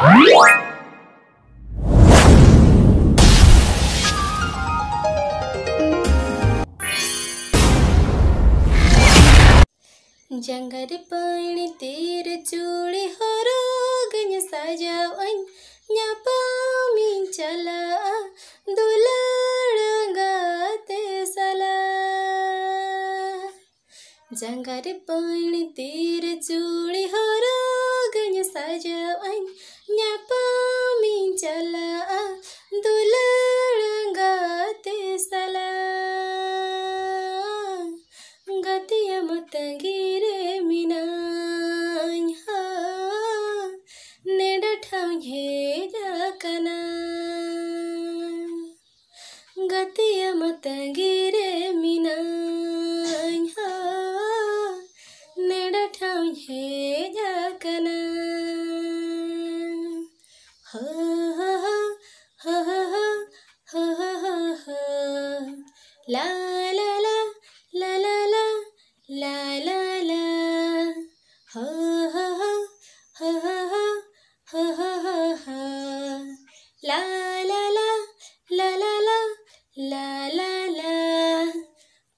Jangan pun ini tercuri harag nyasaja wan nyapa min cala dular gatesala. Jangan pun ini चला दुलर गाते सला मत गिरे मिना नेडा ठाव घेरा कना मत गिरे ला ला ला ला ला ला ला ला ला हा हा हा हा हा हा हा हा हा हा ला ला ला ला ला ला ला ला ला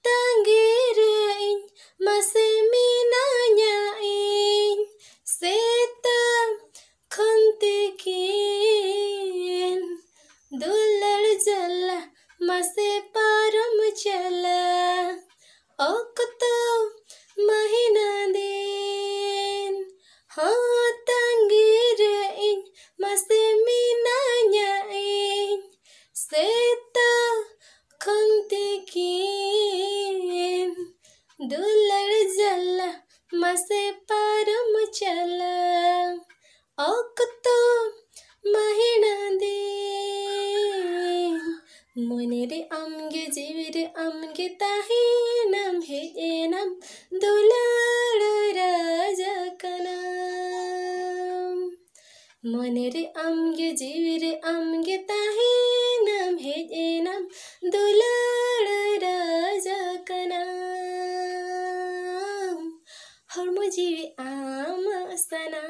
tanggirain masih minanyain setam kontikin dular jalla masih चला ओ कुतुब महीना दिन hatang iraing maseminanyaing seta kontikin dular jala mase param chala okto mahina de monere am ജീവിര അമ്മൻകെ താഹേനം ഹേ ഏനം দুলার রাজা কানাম মনের আমগে জীবের আমগে তাহে নাম হে এ নাম দুলার রাজা কানাম হরমজীবী আমস্তানা